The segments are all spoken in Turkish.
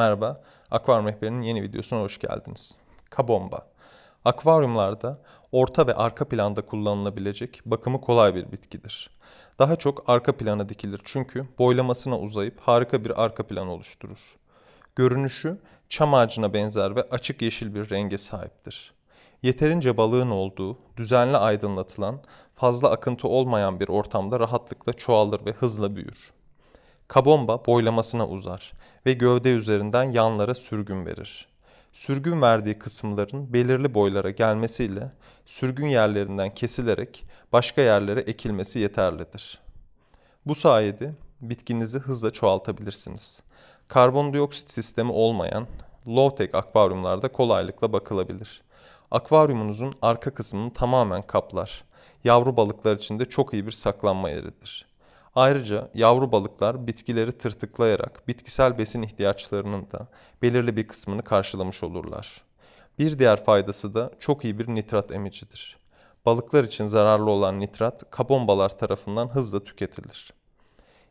Merhaba, Akvaryum Rehberi'nin yeni videosuna hoş geldiniz. Kabomba. Akvaryumlarda orta ve arka planda kullanılabilecek bakımı kolay bir bitkidir. Daha çok arka plana dikilir çünkü boylamasına uzayıp harika bir arka plan oluşturur. Görünüşü çam ağacına benzer ve açık yeşil bir renge sahiptir. Yeterince balığın olduğu, düzenli aydınlatılan, fazla akıntı olmayan bir ortamda rahatlıkla çoğalır ve hızla büyür. Kabomba boylamasına uzar ve gövde üzerinden yanlara sürgün verir. Sürgün verdiği kısımların belirli boylara gelmesiyle sürgün yerlerinden kesilerek başka yerlere ekilmesi yeterlidir. Bu sayede bitkinizi hızla çoğaltabilirsiniz. Karbondioksit sistemi olmayan low-tech akvaryumlarda kolaylıkla bakılabilir. Akvaryumunuzun arka kısmını tamamen kaplar. Yavru balıklar için de çok iyi bir saklanma yeridir.'' Ayrıca yavru balıklar bitkileri tırtıklayarak bitkisel besin ihtiyaçlarının da belirli bir kısmını karşılamış olurlar. Bir diğer faydası da çok iyi bir nitrat emicidir. Balıklar için zararlı olan nitrat kabombalar tarafından hızla tüketilir.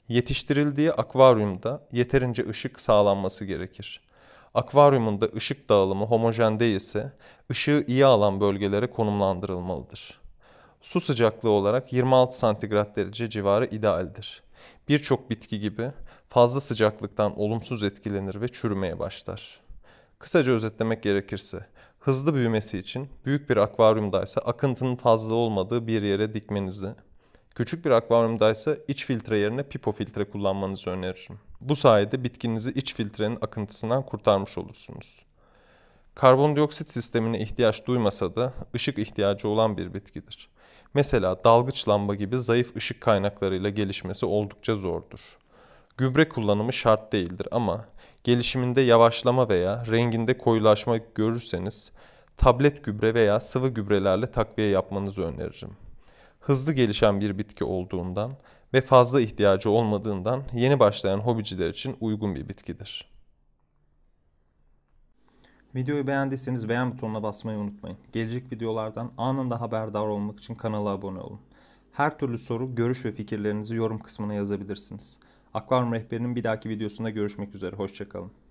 Yetiştirildiği akvaryumda yeterince ışık sağlanması gerekir. Akvaryumun da ışık dağılımı homojen değilse ışığı iyi alan bölgelere konumlandırılmalıdır. Su sıcaklığı olarak 26 santigrat derece civarı idealdir. Birçok bitki gibi fazla sıcaklıktan olumsuz etkilenir ve çürümeye başlar. Kısaca özetlemek gerekirse, hızlı büyümesi için büyük bir akvaryumdaysa akıntının fazla olmadığı bir yere dikmenizi, küçük bir akvaryumdaysa iç filtre yerine pipo filtre kullanmanızı öneririm. Bu sayede bitkinizi iç filtrenin akıntısından kurtarmış olursunuz. Karbondioksit sistemine ihtiyaç duymasa da ışık ihtiyacı olan bir bitkidir. Mesela dalgıç lamba gibi zayıf ışık kaynaklarıyla gelişmesi oldukça zordur. Gübre kullanımı şart değildir ama gelişiminde yavaşlama veya renginde koyulaşma görürseniz tablet gübre veya sıvı gübrelerle takviye yapmanızı öneririm. Hızlı gelişen bir bitki olduğundan ve fazla ihtiyacı olmadığından yeni başlayan hobiciler için uygun bir bitkidir. Videoyu beğendiyseniz beğen butonuna basmayı unutmayın. Gelecek videolardan anında haberdar olmak için kanala abone olun. Her türlü soru, görüş ve fikirlerinizi yorum kısmına yazabilirsiniz. Akvaryum Rehberi'nin bir dahaki videosunda görüşmek üzere. Hoşçakalın.